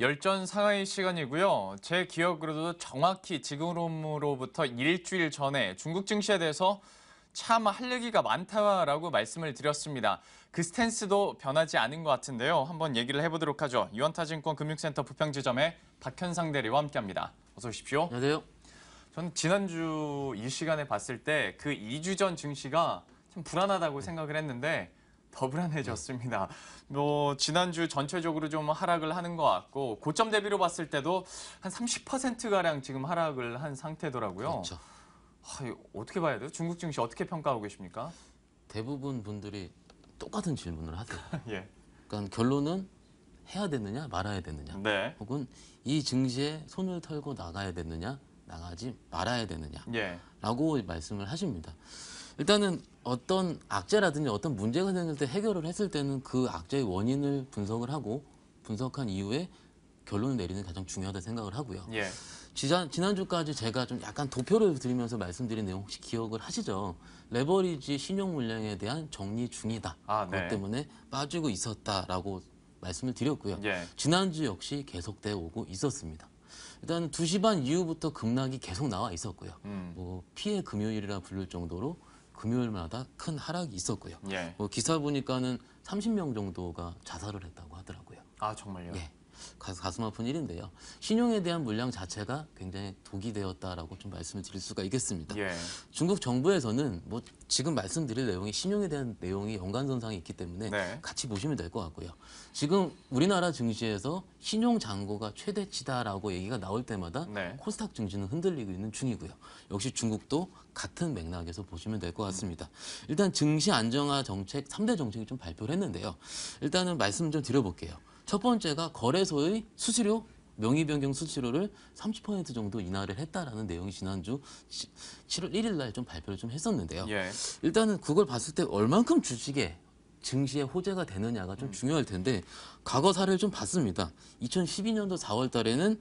열전 상하이 시간이고요. 제 기억으로도 정확히 지금으로부터 일주일 전에 중국 증시에 대해서 참 할 얘기가 많다라고 말씀을 드렸습니다. 그 스탠스도 변하지 않은 것 같은데요. 한번 얘기를 해보도록 하죠. 유원타증권 금융센터 부평지점의 박현상 대리와 함께합니다. 어서 오십시오. 안녕하세요. 전 지난주 이 시간에 봤을 때 그 2주 전 증시가 참 불안하다고 생각을 했는데 더 불안해졌습니다. 뭐 지난주 전체적으로 좀 하락을 하는 것 같고 고점 대비로 봤을 때도 한 30% 가량 지금 하락을 한 상태더라고요. 그렇죠. 하, 아, 어떻게 봐야 돼요? 중국 증시 어떻게 평가하고 계십니까? 대부분 분들이 똑같은 질문을 하세요. 예. 그러니까 결론은 해야 되느냐 말아야 되느냐 네. 혹은 이 증시에 손을 털고 나가야 되느냐 나가지 말아야 되느냐라고 예. 말씀을 하십니다. 일단은 어떤 악재라든지 어떤 문제가 생길 때 해결을 했을 때는 그 악재의 원인을 분석을 하고 분석한 이후에 결론을 내리는 게 가장 중요하다 고 생각을 하고요. 예. 지난, 지난주까지 제가 좀 약간 도표를 드리면서 말씀드린 내용 혹시 기억을 하시죠? 레버리지 신용 물량에 대한 정리 중이다. 아, 네. 그것 때문에 빠지고 있었다라고 말씀을 드렸고요. 예. 지난주 역시 계속돼 오고 있었습니다. 일단 2시 반 이후부터 급락이 계속 나와 있었고요. 음. 뭐 피해 금요일이라 불릴 정도로 금요일마다 큰 하락이 있었고요. 예. 뭐 기사 보니까는 30명 정도가 자살을 했다고 하더라고요. 아 정말요? 예. 가슴 아픈 일인데요. 신용에 대한 물량 자체가 굉장히 독이 되었다라고 좀 말씀을 드릴 수가 있겠습니다. 예. 중국 정부에서는 뭐 지금 말씀드릴 내용이 신용에 대한 내용이 연관선상이 있기 때문에 네. 같이 보시면 될 것 같고요. 지금 우리나라 증시에서 신용 잔고가 최대치다라고 얘기가 나올 때마다 네. 코스닥 증시는 흔들리고 있는 중이고요. 역시 중국도 같은 맥락에서 보시면 될것 음. 같습니다. 일단 증시 안정화 정책, 삼대 정책이 좀 발표를 했는데요. 일단은 말씀 좀 드려볼게요. 첫 번째가 거래소의 수수료 명의변경 수수료를 30% 정도 인하를 했다라는 내용이 지난주 7월 1일 날좀 발표를 좀 했었는데요. 예. 일단은 그걸 봤을 때 얼만큼 주식에 증시의 호재가 되느냐가 좀 음. 중요할 텐데 과거 사례를 좀 봤습니다. 2012년도 4월 달에는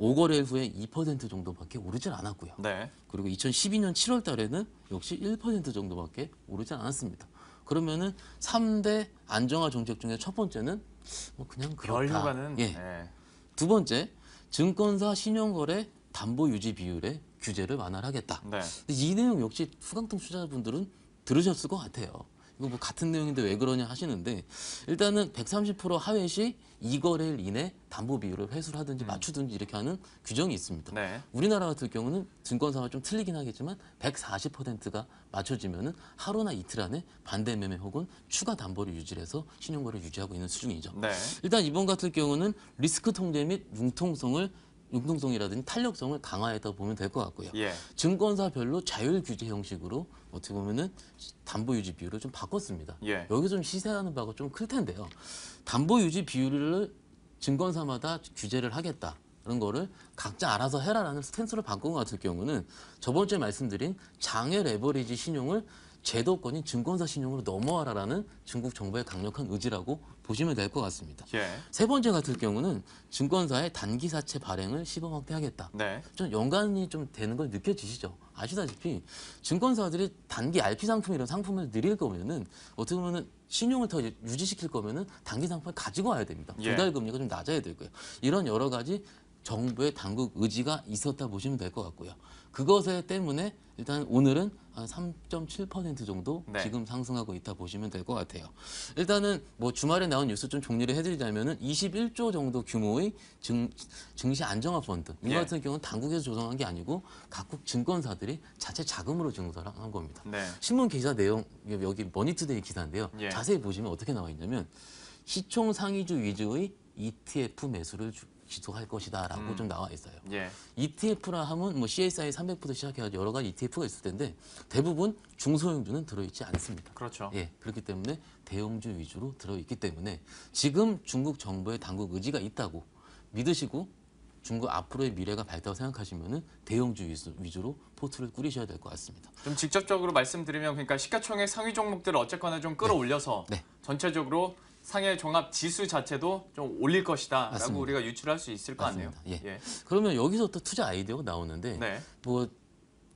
5거래 후에 2% 정도밖에 오르질 않았고요. 네. 그리고 2012년 7월 달에는 역시 1% 정도밖에 오르지 않았습니다. 그러면은 3대 안정화 정책 중에 첫 번째는 뭐 그냥 그렇다. 결과는 예. 네. 두 번째, 증권사 신용거래 담보 유지 비율의 규제를 완화하겠다. 네. 이 내용 역시 수강통 투자자분들은 들으셨을 것 같아요. 이거 뭐 같은 내용인데 왜 그러냐 하시는데 일단은 130% 하회 시 2거래일 이내 담보 비율을 회수를 하든지 음. 맞추든지 이렇게 하는 규정이 있습니다. 네. 우리나라 같은 경우는 증권사가 좀 틀리긴 하겠지만 140%가 맞춰지면은 하루나 이틀 안에 반대 매매 혹은 추가 담보를 유지해서 신용거래를 유지하고 있는 수준이죠. 네. 일단 이번 같은 경우는 리스크 통제 및 융통성을 융통성이라든지 탄력성을 강화했다 보면 될 것 같고요. 예. 증권사별로 자율 규제 형식으로 어떻게 보면은 담보 유지 비율을 좀 바꿨습니다. 예. 여기 좀 시세하는 바가 좀 클 텐데요. 담보 유지 비율을 증권사마다 규제를 하겠다. 그런 거를 각자 알아서 해라라는 스탠스를 바꾼 것 같은 경우는 저번 주에 말씀드린 장외 레버리지 신용을 제도권인 증권사 신용으로 넘어와라라는 중국 정부의 강력한 의지라고 보시면 될 것 같습니다. 예. 세 번째 같은 경우는 증권사의 단기 사채 발행을 시범 확대하겠다. 네. 좀 연관이 좀 되는 걸 느껴지시죠? 아시다시피 증권사들이 단기 RP 상품 이런 상품을 늘릴 거면은 어떻게 보면은 신용을 더 유지시킬 거면은 단기 상품을 가지고 와야 됩니다. 조달 예. 금리가 좀 낮아야 될 거예요. 이런 여러 가지 정부의 당국 의지가 있었다 보시면 될 것 같고요. 그것에 때문에 일단 오늘은 한3.7% 정도 네. 지금 상승하고 있다 보시면 될 것 같아요. 일단은 뭐 주말에 나온 뉴스 좀 정리를 해드리자면은 21조 정도 규모의 증, 증시 안정화 펀드. 이 예. 같은 경우는 당국에서 조성한 게 아니고 각국 증권사들이 자체 자금으로 증설한 겁니다. 네. 신문 기사 내용 여기 머니투데이 기사인데요. 예. 자세히 보시면 어떻게 나와 있냐면 시총 상위주 위주의 ETF 매수를 주, 기도할 것이다라고 음. 좀 나와 있어요. 예. ETF라 하면 뭐 CSI 300부터 시작해서 여러 가지 ETF가 있을 텐데 대부분 중소형주는 들어있지 않습니다. 그렇죠. 예, 그렇기 때문에 대형주 위주로 들어있기 때문에 지금 중국 정부의 당국 의지가 있다고 믿으시고 중국 앞으로의 미래가 밝다고 생각하시면은 대형주 위주, 로 포트를 꾸리셔야 될 것 같습니다. 좀 직접적으로 말씀드리면 그러니까 시가총액 상위 종목들을 어쨌거나 좀 끌어올려서 네. 네. 전체적으로 상해 종합 지수 자체도 좀 올릴 것이다라고 맞습니다. 우리가 유출할 수 있을 것 같네요. 예. 예. 그러면 여기서 또 투자 아이디어가 나오는데 네.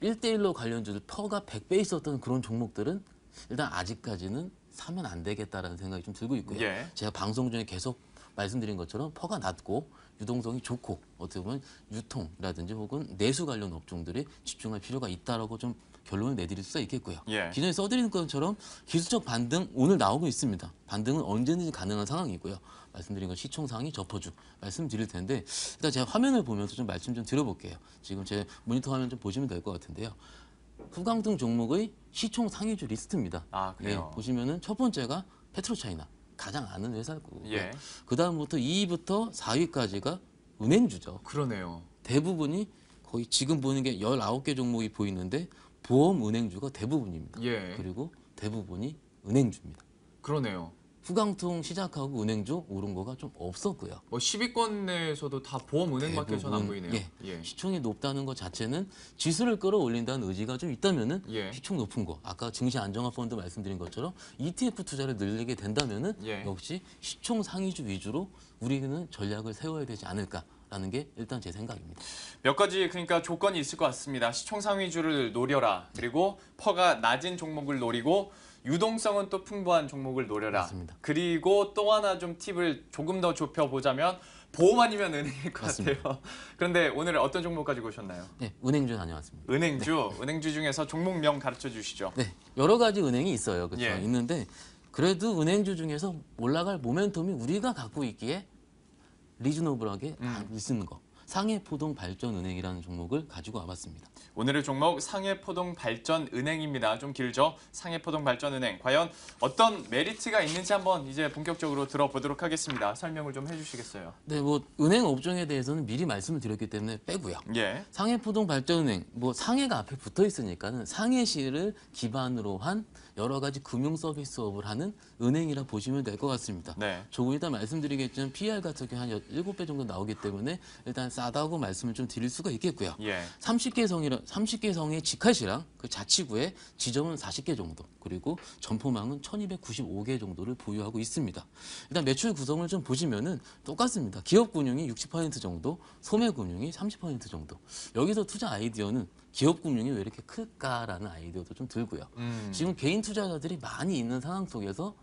뭐일대일로 관련주들 퍼가 100배 있었던 그런 종목들은 일단 아직까지는 사면 안 되겠다라는 생각이 좀 들고 있고요. 예. 제가 방송 중에 계속 말씀드린 것처럼 퍼가 낮고 유동성이 좋고 어떻게 보면 유통이라든지 혹은 내수 관련 업종들이 집중할 필요가 있다라고 좀 결론을 내드릴 수가 있겠고요. 예. 기존에 써드리는 것처럼 기술적 반등 오늘 나오고 있습니다. 반등은 언제든지 가능한 상황이고요. 말씀드린 건 시총상위 접어주 말씀드릴 텐데 일단 제가 화면을 보면서 좀 말씀 좀 드려볼게요. 지금 제 모니터 화면 좀 보시면 될 것 같은데요. 후강등 종목의 시총 상위주 리스트입니다. 아, 그래요? 예, 보시면은 첫 번째가 페트로차이나 가장 아는 회사고 예. 그 다음부터 2위부터 4위까지가 은행주죠. 그러네요. 대부분이 거의 지금 보는 게 19개 종목이 보이는데 보험 은행주가 대부분입니다. 예. 그리고 대부분이 은행주입니다. 그러네요. 후강통 시작하고 은행주 오른 거가 좀 없었고요. 뭐 10위권 에서도다 보험 은행밖에 전안 보이네요. 예. 예. 시총이 높다는 것 자체는 지수를 끌어올린다는 의지가 좀 있다면은 예. 시총 높은 거 아까 증시 안정화 펀드 말씀드린 것처럼 ETF 투자를 늘리게 된다면은 예. 역시 시총 상위주 위주로 우리는 전략을 세워야 되지 않을까 않는게 일단 제 생각입니다. 몇 가지 그러니까 조건이 있을 것 같습니다. 시총 상위주를 노려라. 그리고 퍼가 낮은 종목을 노리고 유동성은 또 풍부한 종목을 노려라. 맞습니다. 그리고 또 하나 좀 팁을 조금 더 좁혀보자면 보험 아니면 은행일 것 맞습니다. 같아요. 그런데 오늘 어떤 종목 가지고 오셨나요? 네, 은행주 다녀왔습니다. 은행주, 네. 은행주 중에서 종목명 가르쳐 주시죠. 네, 여러 가지 은행이 있어요. 그렇죠? 예. 있는데 그래도 은행주 중에서 올라갈 모멘텀이 우리가 갖고 있기에 리즈너블하게 다 쓰는 음. 거. 상해포동발전은행이라는 종목을 가지고 와봤습니다. 오늘의 종목 상해포동발전은행입니다. 좀 길죠? 상해포동발전은행 과연 어떤 메리트가 있는지 한번 이제 본격적으로 들어보도록 하겠습니다. 설명을 좀 해주시겠어요? 네, 뭐 은행 업종에 대해서는 미리 말씀을 드렸기 때문에 빼고요. 예. 상해포동발전은행 뭐 상해가 앞에 붙어 있으니까는 상해시를 기반으로 한 여러 가지 금융 서비스업을 하는 은행이라 보시면 될 것 같습니다. 네. 조금 이따 말씀드리겠지만 PR 같은 경한 7배 정도 나오기 때문에 일단 싸다고 말씀을 좀 드릴 수가 있겠고요. 예. 30개 성이라 30개 성의 직할시랑 그 자치구의 지점은 40개 정도 그리고 점포망은 1,295개 정도를 보유하고 있습니다. 일단 매출 구성을 좀 보시면은 똑같습니다. 기업 금융이 60% 정도, 소매 금융이 30% 정도. 여기서 투자 아이디어는 기업 금융이 왜 이렇게 클까라는 아이디어도 좀 들고요. 음. 지금 개인 투자자들이 많이 있는 상황 속에서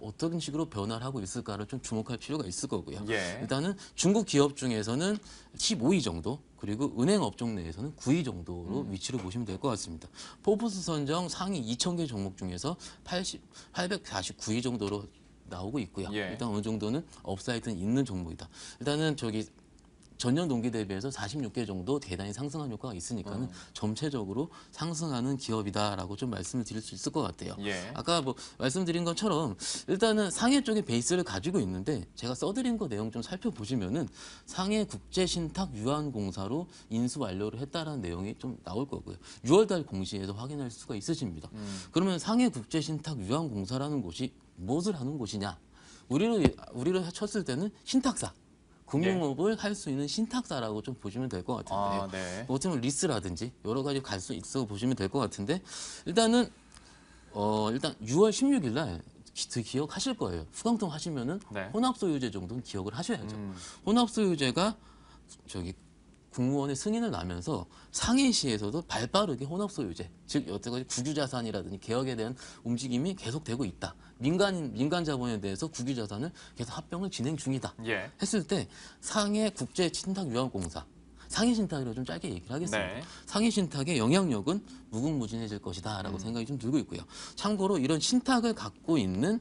어떤 식으로 변화를 하고 있을까를 좀 주목할 필요가 있을 거고요. 예. 일단은 중국 기업 중에서는 15위 정도 그리고 은행 업종 내에서는 9위 정도로 음. 위치를 보시면 될 것 같습니다. 포브스 선정 상위 2,000개 종목 중에서 80, 849위 정도로 나오고 있고요. 예. 일단 어느 정도는 업사이드는 있는 종목이다. 일단은 저기 전년 동기 대비해서 46개 정도 대단히 상승한 효과가 있으니까는 음. 전체적으로 상승하는 기업이다라고 좀 말씀을 드릴 수 있을 것 같아요. 예. 아까 뭐 말씀드린 것처럼 일단은 상해 쪽에 베이스를 가지고 있는데 제가 써드린 거 내용 좀 살펴보시면은 상해 국제신탁 유한공사로 인수 완료를 했다라는 내용이 좀 나올 거고요. 6월달 공시에서 확인할 수가 있으십니다. 음. 그러면 상해 국제신탁 유한공사라는 곳이 무엇을 하는 곳이냐? 우리를 우리를 쳤을 때는 신탁사 예. 금융업을 할 수 있는 신탁사라고 좀 보시면 될 것 같은데 아, 네. 어떻면 리스라든지 여러 가지 갈 수 있어 보시면 될 것 같은데 일단은 어 일단 6월 16일 날 기, 억하실 거예요. 수강통 하시면은 네. 혼합소유제 정도는 기억을 하셔야죠. 음. 혼합소유제가 저기 국무원의 승인을 나면서 상해시에서도 발빠르게 혼합소유제, 즉 여태까지 국유자산이라든지 개혁에 대한 움직임이 계속되고 있다. 민간 민간 자본에 대해서 국유자산을 계속 합병을 진행 중이다. 예. 했을 때 상해 국제 친탁 유합공사 상해 신탁이라고 좀 짧게 얘기를 하겠습니다. 네. 상해 신탁의 영향력은 무궁무진해질 것이다라고 음. 생각이 좀 들고 있고요. 참고로 이런 신탁을 갖고 있는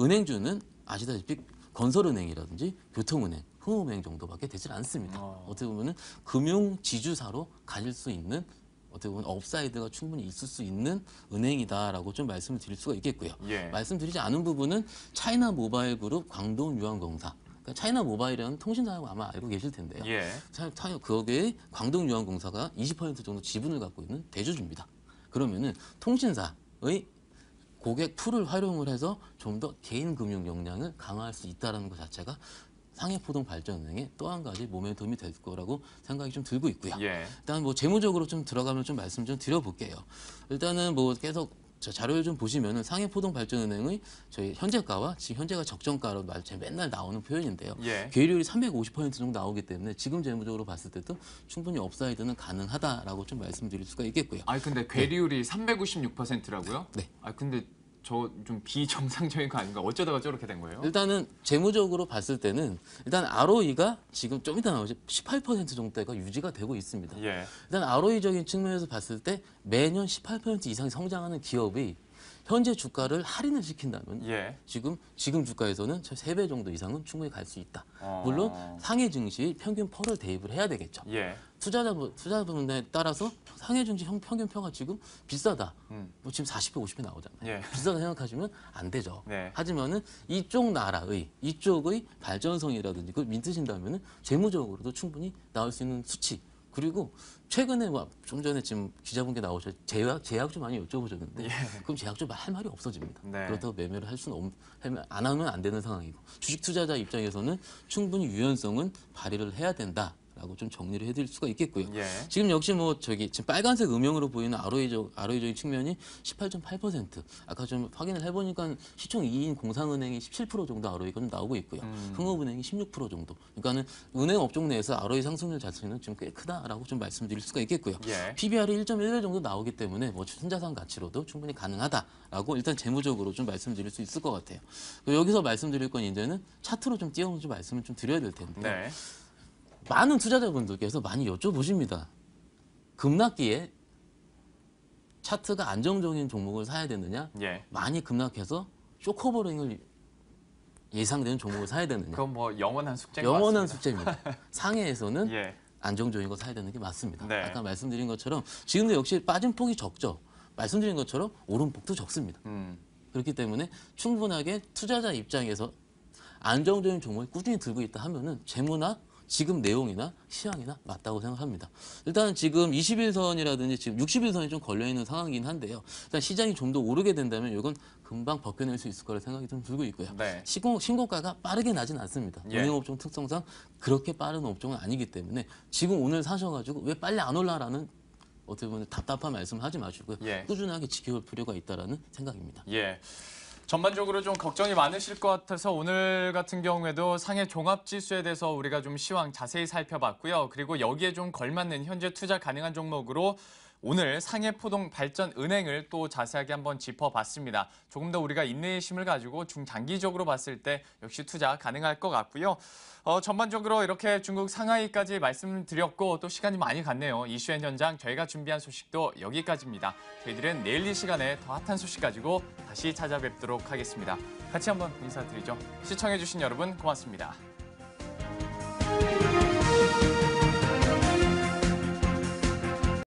은행주는 아시다시피 건설은행이라든지 교통은행 흥우맹 정도밖에 되질 않습니다. 어. 어떻게 보면은 금융 지주사로 가질 수 있는 어떻게 보면 업사이드가 충분히 있을 수 있는 은행이다라고 좀 말씀을 드릴 수가 있겠고요. 예. 말씀드리지 않은 부분은 차이나 모바일 그룹 광동 유한공사 그러니까 차이나 모바일은통신사라고 아마 알고 계실 텐데요. 예. 차이 거기에 광동 유한공사가 20% 정도 지분을 갖고 있는 대주주입니다. 그러면은 통신사의 고객 풀을 활용을 해서 좀 더 개인 금융 역량을 강화할 수 있다는 것 자체가 상해포동 발전 은행의또한 가지 몸에 도움이 될 거라고 생각이 좀 들고 있고요. 예. 일단 뭐 재무적으로 좀 들어가면 좀 말씀 좀 드려볼게요. 일단은 뭐 계속 자료를 좀 보시면은 상해포동발전은행의 저희 현재가와 지금 현재가 적정가로 말제 맨날 나오는 표현인데요. 예. 괴리율이 350% 정도 나오기 때문에 지금 재무적으로 봤을 때도 충분히 업사이드는 가능하다라고 좀 말씀드릴 수가 있겠고요. 아 근데 괴리율이 네. 356%라고요? 네. 아 근데 저좀 비정상적인 거 아닌가? 어쩌다가 저렇게 된 거예요? 일단은 재무적으로 봤을 때는 일단 ROE가 지금 좀 이따 나오죠. 18% 정도가 유지가 되고 있습니다. 예. 일단 ROE적인 측면에서 봤을 때 매년 18% 이상 성장하는 기업이 현재 주가를 할인을 시킨다면 예. 지금 지금 주가에서는 3배 정도 이상은 충분히 갈 수 있다. 어... 물론 상해 증시 평균 퍼를 대입을 해야 되겠죠. 예. 투자자 투자분에 따라서 상해 증시 평균 평가 지금 비싸다. 음. 뭐 지금 40배, 50배 나오잖아요. 예. 비싸다 생각하시면 안 되죠. 네. 하지만은 이쪽 나라의 이쪽의 발전성이라든지 그걸 믿으신다면은 재무적으로도 충분히 나올 수 있는 수치 그리고 최근에 막좀 뭐 전에 지금 기자분께 나오셔 제약 제약 좀 많이 여쭤보셨는데 예. 그럼 제약 좀 할 말이 없어집니다. 네. 그렇다고 매매를 할 수는 없, 안 하면 안 되는 상황이고 주식 투자자 입장에서는 충분히 유연성은 발휘를 해야 된다. 라고 좀 정리를 해드릴 수가 있겠고요. 예. 지금 역시 뭐 저기 지금 빨간색 음영으로 보이는 ROE적, ROE적인 측면이 18.8% 아까 좀 확인을 해보니까 시총 2인 공상은행이 17% 정도 ROE가 좀 나오고 있고요. 음. 흥업은행이 16% 정도. 그러니까는 은행 업종 내에서 ROE 상승률 자체는 좀 꽤 크다라고 좀 말씀드릴 수가 있겠고요. 예. PBR이 1.11 정도 나오기 때문에 뭐 순자산 가치로도 충분히 가능하다라고 일단 재무적으로 좀 말씀드릴 수 있을 것 같아요. 여기서 말씀드릴 건 이제는 차트로 좀띄워서좀 말씀을 좀 드려야 될 텐데. 네. 많은 투자자분들께서 많이 여쭤보십니다. 급락기에 차트가 안정적인 종목을 사야 되느냐? 예. 많이 급락해서 쇼커버링을 예상되는 종목을 사야 되느냐? 그건 뭐 영원한 숙제 영원한 숙제입니다. 상해에서는 예. 안정적인 거 사야 되는 게 맞습니다. 네. 아까 말씀드린 것처럼 지금도 역시 빠진 폭이 적죠. 말씀드린 것처럼 오름폭도 적습니다. 음. 그렇기 때문에 충분하게 투자자 입장에서 안정적인 종목을 꾸준히 들고 있다 하면은 재무나 지금 내용이나 시향이나 맞다고 생각합니다. 일단 지금 21선이라든지 지금 61선이 좀 걸려있는 상황이긴 한데요. 일단 시장이 좀 더 오르게 된다면 이건 금방 벗겨낼 수 있을 거라 생각이 좀 들고 있고요. 네. 시공, 신고가가 빠르게 나진 않습니다. 예. 은업종 특성상 그렇게 빠른 업종은 아니기 때문에 지금 오늘 사셔가지고 왜 빨리 안 올라라는 어떻게 보면 답답한 말씀을 하지 마시고요. 예. 꾸준하게 지켜볼 필요가 있다는 생각입니다. 예. 전반적으로 좀 걱정이 많으실 것 같아서 오늘 같은 경우에도 상해 종합지수에 대해서 우리가 좀 시황 자세히 살펴봤고요. 그리고 여기에 좀 걸맞는 현재 투자 가능한 종목으로 오늘 상해포동 발전은행을 또 자세하게 한번 짚어봤습니다. 조금 더 우리가 인내의 을 가지고 중장기적으로 봤을 때 역시 투자 가능할 것 같고요. 어, 전반적으로 이렇게 중국 상하이까지 말씀드렸고 또 시간이 많이 갔네요. 이슈앤 현장 저희가 준비한 소식도 여기까지입니다. 저희들은 내일 이 시간에 더 핫한 소식 가지고 다시 찾아뵙도록 하겠습니다. 같이 한번 인사드리죠. 시청해주신 여러분 고맙습니다.